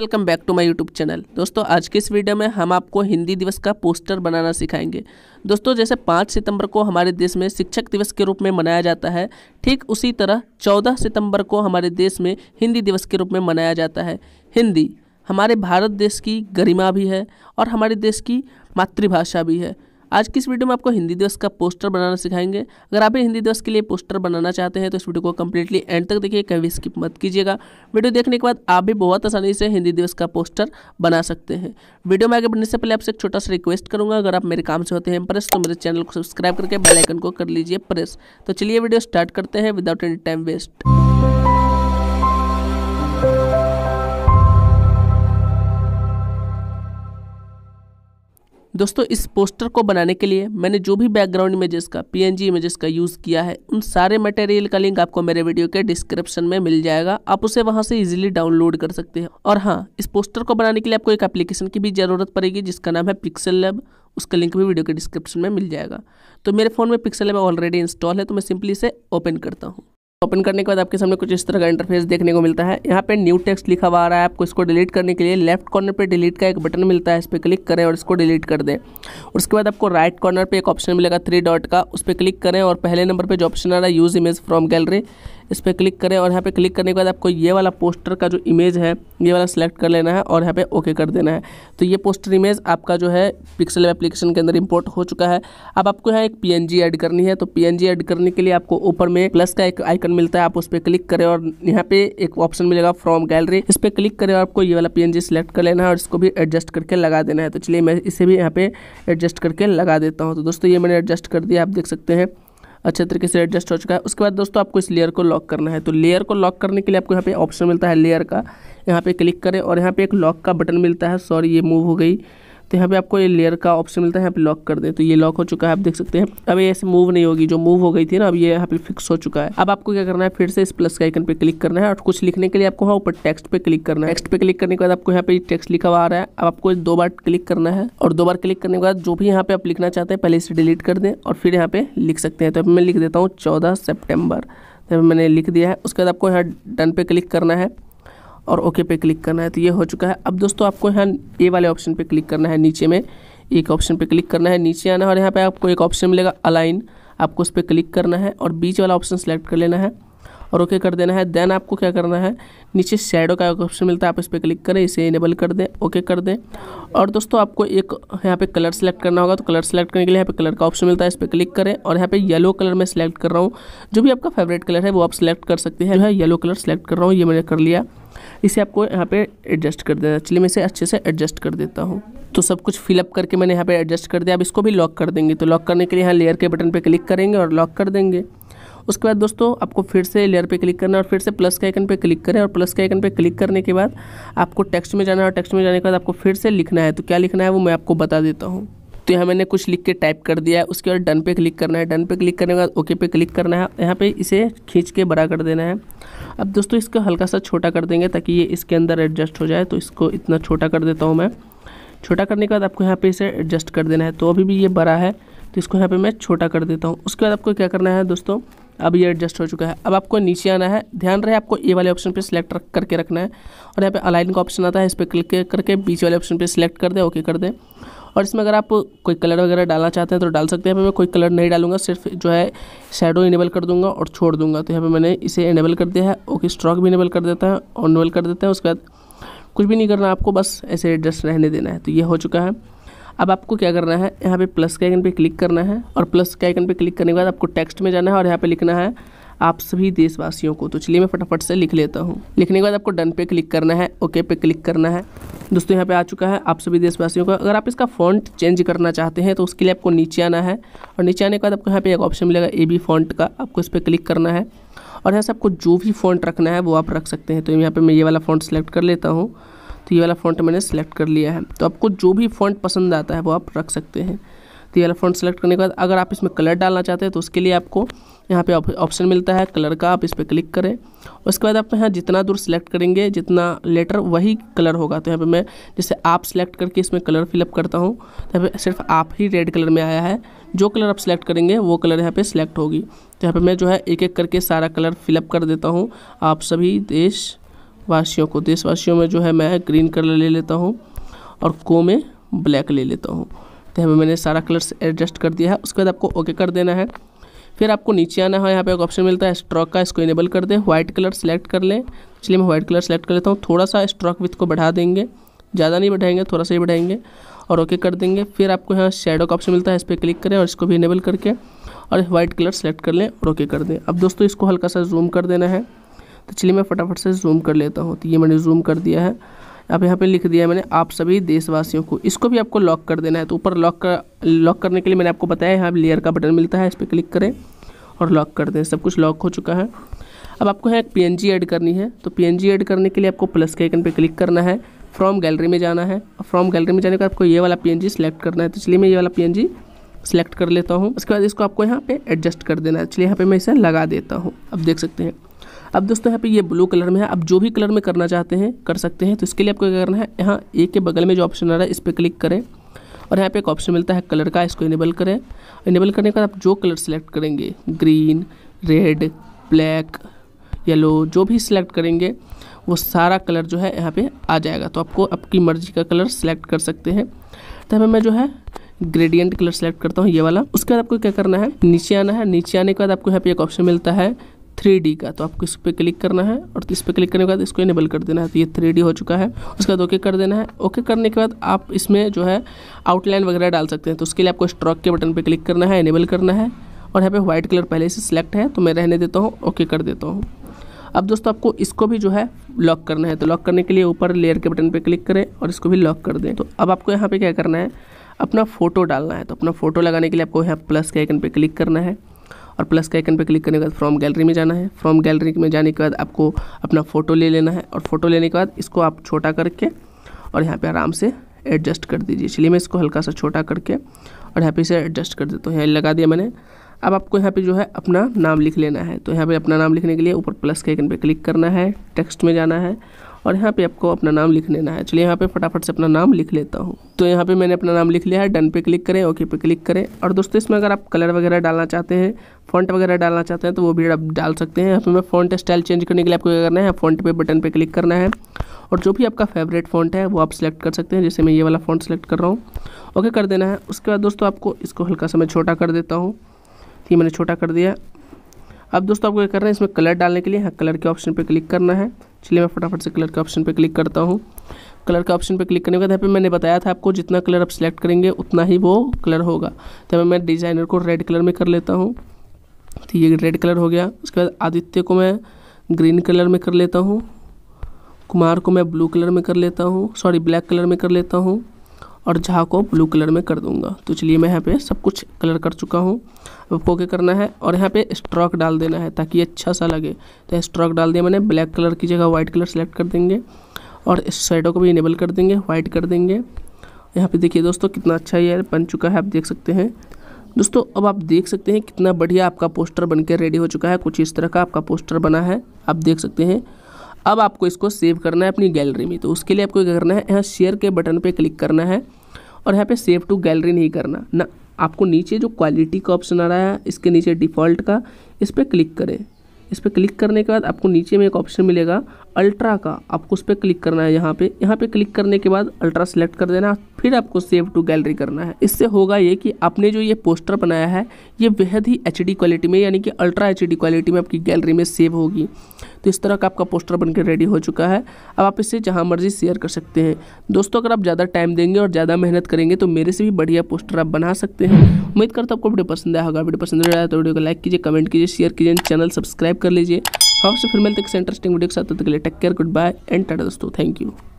welcome back to my YouTube channel दोस्तों आज के इस वीडियो में हम आपको हिंदी दिवस का पोस्टर बनाना सिखाएंगे दोस्तों जैसे 5 सितंबर को हमारे देश में शिक्षक दिवस के रूप में मनाया जाता है ठीक उसी तरह 14 सितंबर को हमारे देश में हिंदी दिवस के रूप में मनाया जाता है हिंदी हमारे भारत देश की गरिमा भी है और हमारे देश की मातृभाषा भी है आज की इस वीडियो में आपको हिंदी दिवस का पोस्टर बनाना सिखाएंगे अगर आप हिंदी दिवस के लिए पोस्टर बनाना चाहते हैं तो इस वीडियो को कम्प्लीटली एंड तक देखिए कभी स्किप मत कीजिएगा वीडियो देखने के बाद आप भी बहुत आसानी से हिंदी दिवस का पोस्टर बना सकते हैं वीडियो में आगे बढ़ने से पहले आपसे एक छोटा सा रिक्वेस्ट करूँगा अगर आप मेरे काम से होते हैं प्रेस तो मेरे चैनल को सब्सक्राइब करके बेलाइकन को कर लीजिए प्रेस तो चलिए वीडियो स्टार्ट करते हैं विदाउट एनी टाइम वेस्ट दोस्तों इस पोस्टर को बनाने के लिए मैंने जो भी बैकग्राउंड इमेजेस का पीएनजी इमेजेस का यूज़ किया है उन सारे मटेरियल का लिंक आपको मेरे वीडियो के डिस्क्रिप्शन में मिल जाएगा आप उसे वहां से इजीली डाउनलोड कर सकते हैं और हाँ इस पोस्टर को बनाने के लिए आपको एक एप्लीकेशन की भी ज़रूरत पड़ेगी जिसका नाम है पिक्सल लैब उसका लिंक भी वीडियो के डिस्क्रिप्शन में मिल जाएगा तो मेरे फ़ोन में पिक्सल लैब ऑलरेडी इंस्टॉल है तो मैं सिंपली इसे ओपन करता हूँ ओपन करने के बाद आपके सामने कुछ इस तरह का इंटरफेस देखने को मिलता है यहाँ पे न्यू टेक्स्ट लिखा हुआ आ रहा है आपको इसको डिलीट करने के लिए लेफ्ट कॉर्नर पे डिलीट का एक बटन मिलता है इस पर क्लिक करें और इसको डिलीट कर दें और उसके बाद आपको राइट कॉर्नर पे एक ऑप्शन मिलेगा थ्री डॉट का उस पर क्लिक करें और पहले नंबर पर जो ऑप्शन आ रहा है यूज़ इमेज फ्रॉम गैलरी इस पर क्लिक करें और यहाँ पे क्लिक करने के बाद आपको ये वाला पोस्टर का जो इमेज है ये वाला सेलेक्ट कर लेना है और यहाँ पे ओके कर देना है तो ये पोस्टर इमेज आपका जो है पिक्सल एप्लीकेशन के अंदर इंपोर्ट हो चुका है अब आपको यहाँ एक पी ऐड करनी है तो पी ऐड करने के लिए आपको ऊपर में प्लस का एक आइकन आइकन मिलता है आप उस पर क्लिक करें और यहाँ पे एक ऑप्शन मिलेगा फ्रॉम गैलरी इस पर क्लिक करें और आपको ये वाला जी सिलेक्ट कर लेना है और इसको भी एडजस्ट करके लगा देना है तो चलिए मैं इसे भी यहाँ पे एडजस्ट करके लगा देता हूँ तो दोस्तों ये मैंने एडजस्ट कर दिया आप देख सकते हैं अच्छे तरीके से एडजस्ट हो चुका है उसके बाद दोस्तों आपको इस लेयर को लॉक करना है तो लेयर को लॉक करने के लिए आपको यहाँ पे ऑप्शन मिलता है लेयर का यहाँ पे क्लिक करें और यहाँ पे एक लॉक का बटन मिलता है सॉरी ये मूव हो गई तो यहाँ पे आपको ये लेयर का ऑप्शन मिलता है यहाँ पे लॉक कर दें तो ये लॉक हो चुका है आप देख सकते हैं अब ये ऐसे मूव नहीं होगी जो मूव हो गई थी ना अब ये यहाँ पे फिक्स हो चुका है अब आपको क्या करना है फिर से इस प्लस के आइकन पे क्लिक करना है और कुछ लिखने के लिए आपको वहाँ ऊपर टेक्स्ट पे क्लिक करना है टेक्स्ट पे क्लिक करने के बाद आपको यहाँ पे टेक्स्ट लिखा हुआ आ रहा है अब आपको दो बार क्लिक करना है और दो बार क्लिक करने के बाद जो भी यहाँ पे आप लिखना चाहते हैं पहले इसे डिलीट कर दें और फिर यहाँ पे लिख सकते हैं तो मैं लिख देता हूँ चौदह सेप्टेम्बर तो मैंने लिख दिया है उसके बाद आपको यहाँ डन पे क्लिक करना है और ओके पे क्लिक करना है तो ये हो चुका है अब दोस्तों आपको यहाँ ए वाले ऑप्शन पे क्लिक करना है नीचे में एक ऑप्शन पे क्लिक करना है नीचे आना है और यहाँ पे आपको एक ऑप्शन मिलेगा अलाइन आपको उस पर क्लिक करना है और बीच वाला ऑप्शन सेलेक्ट कर लेना है और ओके कर देना है देन आपको क्या करना है नीचे शेडो का एक ऑप्शन मिलता है आप इस पर क्लिक करें इसे इनेबल कर दें ओके कर दें और दोस्तों आपको एक यहाँ पे कलर सेलेक्ट करना होगा तो कलर सेलेक्ट करने के लिए यहाँ पे कलर का ऑप्शन मिलता है इस पर क्लिक करें और यहाँ पे येलो कलर मैं सेलेक्ट कर रहा हूँ जो भी आपका फेवरेट कलर है वो आप सेलेक्ट कर सकते हैं जो है येलो कलर सेलेक्ट कर रहा हूँ ये मैंने कर लिया इसे आपको यहाँ पे एडजस्ट कर देना चलिए मैं इसे अच्छे से एडजस्ट कर देता हूँ तो सब कुछ फिलअप करके मैंने यहाँ पे एडजस्ट कर दिया अब इसको भी लॉक कर देंगे तो लॉक करने के लिए यहाँ लेयर के बटन पे क्लिक करेंगे और लॉक कर देंगे उसके बाद दोस्तों आपको फिर से लेयर पे क्लिक करना और फिर से प्लस के आइकन पे क्लिक करें और प्लस के आइकन पे क्लिक करने के बाद आपको टेक्स्ट में जाना है और टेक्स्ट में जाने के बाद आपको फिर से लिखना है तो क्या लिखना है वो मैं आपको बता देता हूँ तो यहाँ मैंने कुछ लिख के टाइप कर दिया है उसके बाद डन पे क्लिक करना है डन पे क्लिक करने के बाद ओके पे क्लिक करना है यहाँ पे इसे खींच के बड़ा कर देना है अब दोस्तों इसको हल्का सा छोटा कर देंगे ताकि ये इसके अंदर एडजस्ट हो जाए तो इसको इतना छोटा कर देता हूँ मैं छोटा करने के बाद आपको यहाँ पर इसे एडजस्ट कर देना है तो अभी भी ये बड़ा है तो इसको यहाँ पर मैं छोटा कर देता हूँ उसके बाद आपको क्या करना है दोस्तों अब ये एडजस्ट हो चुका है अब आपको नीचे आना है ध्यान रहे आपको ए वाले ऑप्शन पे सिलेक्ट करके रखना है और यहाँ पे अलाइन का ऑप्शन आता है इस पर क्लिक करके बीच वाले ऑप्शन पे सिलेक्ट कर दें ओके कर दें और इसमें अगर आप कोई कलर वगैरह डालना चाहते हैं तो डाल सकते हैं यहाँ पर मैं कोई कलर नहीं डालूंगा सिर्फ जो है शेडो इनेबल कर दूंगा और छोड़ दूंगा तो यहाँ पर मैंने इसे इनेबल कर दिया है ओके स्ट्रॉक भी इनेबल कर देता है और इनेबल कर देते हैं उसके बाद कुछ भी नहीं करना आपको बस ऐसे एडजस्ट रहने देना है तो ये हो चुका है अब आपको क्या करना है यहाँ पे प्लस के आइकन पे क्लिक करना है और प्लस के आइकन पे क्लिक करने के बाद आपको टेक्स्ट में जाना है और यहाँ पे लिखना है आप सभी देशवासियों को तो चलिए मैं फटाफट से लिख लेता हूँ लिखने के बाद आपको डन पे क्लिक करना है ओके पे क्लिक करना है दोस्तों यहाँ पे आ चुका है आप सभी देशवासियों का अगर आप इसका फॉन्ट चेंज करना चाहते हैं तो उसके लिए आपको नीचे आना है और नीचे आने के बाद आपको यहाँ पे एक ऑप्शन मिलेगा ए बी फॉन्ट का आपको इस पर क्लिक करना है और यहाँ से आपको जो भी फॉन्ट रखना है वो आप रख सकते हैं तो यहाँ पर मैं ये वाला फॉन्ट सेलेक्ट कर लेता हूँ तो ये वाला फॉन्ट मैंने सेलेक्ट कर लिया है तो आपको जो भी फॉन्ट पसंद आता है वो आप रख सकते हैं तो येलो फ्रंट सेलेक्ट करने के बाद अगर आप इसमें कलर डालना चाहते हैं तो उसके लिए आपको यहाँ पे ऑप्शन मिलता है कलर का आप इस पर क्लिक करें उसके बाद आप यहाँ जितना दूर सेलेक्ट करेंगे जितना लेटर वही कलर होगा तो यहाँ पे मैं जैसे आप सिलेक्ट करके इसमें कलर फिलअप करता हूँ तो यहाँ पर सिर्फ आप ही रेड कलर में आया है जो कलर आप सेलेक्ट करेंगे वो कलर यहाँ पे सिलेक्ट होगी तो यहाँ पर मैं जो है एक एक करके सारा कलर फिलअप कर देता हूँ आप सभी देशवासियों को देशवासियों में जो है मैं ग्रीन कलर ले लेता हूँ और को में ब्लैक ले लेता हूँ सकते हैं मैंने सारा कलर्स एडजस्ट कर दिया है उसके बाद आपको ओके कर देना है फिर आपको नीचे आना है यहाँ पे एक ऑप्शन मिलता है स्ट्रॉक का इसको इनेबल कर दें व्हाइट कलर सेलेक्ट कर लें इसलिए मैं व्हाइट कलर सेलेक्ट कर लेता हूँ थोड़ा सा स्ट्रॉक विथ को बढ़ा देंगे ज़्यादा नहीं बढ़ाएंगे थोड़ा सा ही बढ़ाएंगे और ओके कर देंगे फिर आपको यहाँ शेडो का ऑप्शन मिलता है इस पर क्लिक करें और इसको भी इनेबल करके और व्हाइट कलर सेलेक्ट कर लें और ओके कर दें अब दोस्तों इसको हल्का सा जूम कर देना है तो चलिए मैं फटाफट से जूम कर लेता हूँ तो ये मैंने जूम कर दिया है अब यहाँ पे लिख दिया मैंने आप सभी देशवासियों को इसको भी आपको लॉक कर देना है तो ऊपर लॉक कर लॉक करने के लिए मैंने आपको बताया यहाँ लेयर का बटन मिलता है इस पर क्लिक करें और लॉक कर दें सब कुछ लॉक हो चुका है अब आपको यहाँ एक पी ऐड करनी है तो पी ऐड करने के लिए आपको प्लस के आइकन पर क्लिक करना है फ्रॉम गैलरी में जाना है फ्रॉम गैलरी में जाने के बाद आपको ये वाला पी सेलेक्ट करना है तो चलिए मैं ये वाला पी सेलेक्ट कर लेता हूँ उसके बाद इसको आपको यहाँ पे एडजस्ट कर देना है चलिए यहाँ पे मैं इसे लगा देता हूँ अब देख सकते हैं अब दोस्तों यहाँ पे ये ब्लू कलर में है आप जो भी कलर में करना चाहते हैं कर सकते हैं तो इसके लिए आपको क्या करना है यहाँ ए के बगल में जो ऑप्शन आ रहा है इस पर क्लिक करें और यहाँ पे एक ऑप्शन मिलता है कलर का इसको इनेबल करें इनेबल करने के बाद आप जो कलर सेलेक्ट करेंगे ग्रीन रेड ब्लैक येलो जो भी सिलेक्ट करेंगे वो सारा कलर जो है यहाँ पे आ जाएगा तो आपको आपकी मर्जी का कलर सेलेक्ट कर सकते हैं तो हमें मैं जो है ग्रेडियंट कलर सेलेक्ट करता हूँ ये वाला उसके बाद आपको क्या करना है नीचे आना है नीचे आने के बाद आपको यहाँ पे एक ऑप्शन मिलता है थ्री का तो आपको इस पर क्लिक करना है और इस पर क्लिक करने के बाद इसको इनेबल कर देना है तो ये थ्री हो चुका है उसके बाद ओके कर देना है ओके करने के बाद आप इसमें जो है आउटलाइन वगैरह डाल सकते हैं तो उसके लिए आपको स्ट्रॉक के बटन पर क्लिक करना है इनेबल करना है और यहाँ पे व्हाइट कलर पहले से सिलेक्ट है तो मैं रहने देता हूँ ओके कर देता हूँ अब दोस्तों आपको इसको भी जो है लॉक करना है तो लॉक करने के लिए ऊपर लेयर के बटन पे क्लिक करें और इसको भी लॉक कर दें तो अब आपको यहाँ पे क्या करना है अपना फ़ोटो डालना है तो अपना फ़ोटो लगाने के लिए आपको यहाँ प्लस के आइकन पे क्लिक करना है और प्लस के आइकन पर क्लिक करने के बाद फ्रॉम गैलरी में जाना है फ्रॉम गैलरी में जाने के बाद आपको अपना फ़ोटो ले लेना है और फ़ोटो लेने के बाद इसको आप छोटा करके और यहाँ पर आराम से एडजस्ट कर दीजिए चलिए मैं इसको हल्का सा छोटा करके और यहाँ पे इसे एडजस्ट कर देता हूँ यहाँ लगा दिया मैंने अब आपको यहाँ पे जो है अपना नाम लिख लेना है तो यहाँ पे अपना नाम लिखने के लिए ऊपर प्लस के आइकन पे क्लिक करना है टेक्स्ट में जाना है और यहाँ पे आपको अपना नाम लिख लेना है चलिए यहाँ पे फटाफट से अपना नाम लिख लेता हूँ तो यहाँ पे मैंने अपना नाम लिख लिया है डन पे क्लिक करें ओके पे क्लिक करें और दोस्तों इसमें अगर आप कलर वगैरह डालना चाहते हैं फॉन्ट वगैरह डालना चाहते हैं तो वो भी आप डाल सकते हैं यहाँ पे मैं फॉन्ट स्टाइल चेंज करने के लिए आपको क्या करना है फॉन्ट पे बटन पे क्लिक करना है और जो भी आपका फेवरेट फॉन्ट है वो आप सेलेक्ट कर सकते हैं जैसे मैं ये वाला फॉन्ट सेलेक्ट कर रहा हूँ ओके कर देना है उसके बाद दोस्तों आपको इसको हल्का सा मैं छोटा कर देता हूँ ठीक मैंने छोटा कर दिया अब दोस्तों आपको क्या करना है इसमें कलर डालने के लिए हाँ कलर के ऑप्शन पर क्लिक करना है चलिए मैं फटाफट से कलर के ऑप्शन पर क्लिक करता हूँ कलर के ऑप्शन पर क्लिक करने के बाद यहाँ पे मैंने बताया था आपको जितना कलर आप सिलेक्ट करेंगे उतना ही वो कलर होगा तो मैं डिज़ाइनर को रेड कलर में कर लेता हूँ तो ये रेड कलर हो गया उसके बाद आदित्य को मैं ग्रीन कलर में कर लेता हूँ कुमार को मैं ब्लू कलर में कर लेता हूँ सॉरी ब्लैक कलर में कर लेता हूँ और जहाँ को ब्लू कलर में कर दूंगा तो चलिए मैं यहाँ पे सब कुछ कलर कर चुका हूँ अब क्या करना है और यहाँ पे स्ट्रोक डाल देना है ताकि अच्छा सा लगे तो स्ट्रोक डाल दिया मैंने ब्लैक कलर की जगह वाइट कलर सेलेक्ट कर देंगे और इस साइडों को भी इनेबल कर देंगे वाइट कर देंगे यहाँ पे देखिए दोस्तों कितना अच्छा ये बन चुका है आप देख सकते हैं दोस्तों अब आप देख सकते हैं कितना बढ़िया आपका पोस्टर बनकर रेडी हो चुका है कुछ इस तरह का आपका पोस्टर बना है आप देख सकते हैं अब आपको इसको सेव करना है अपनी गैलरी में तो उसके लिए आपको क्या करना है यहाँ शेयर के बटन पर क्लिक करना है और यहाँ पे सेव टू गैलरी नहीं करना ना आपको नीचे जो क्वालिटी का ऑप्शन आ रहा है इसके नीचे डिफ़ॉल्ट का इस पर क्लिक करें इस पर क्लिक करने के बाद आपको नीचे में एक ऑप्शन मिलेगा अल्ट्रा का आपको उस पर क्लिक करना है यहाँ पे यहाँ पे क्लिक करने के बाद अल्ट्रा सेलेक्ट कर देना फिर आपको सेव टू गैलरी करना है इससे होगा ये कि आपने जो ये पोस्टर बनाया है ये बेहद ही एच क्वालिटी में यानी कि अल्ट्रा एच क्वालिटी में आपकी गैलरी में सेव होगी तो इस तरह का आपका पोस्टर बनकर रेडी हो चुका है अब आप इसे जहाँ मर्जी शेयर कर सकते हैं दोस्तों अगर आप ज़्यादा टाइम देंगे और ज़्यादा मेहनत करेंगे तो मेरे से भी बढ़िया पोस्टर आप बना सकते हैं उम्मीद करता हूँ आपको वीडियो पसंद आया होगा वीडियो पसंद आया तो वीडियो को लाइक कीजिए कमेंट कीजिए शेयर कीजिए चैनल सब्सक्राइब कर लीजिए आपसे फिर मिलते हैं इंटरेस्टिंग वीडियो के साथ तब तक के लिए take care goodbye and tata दोस्तों थैंक यू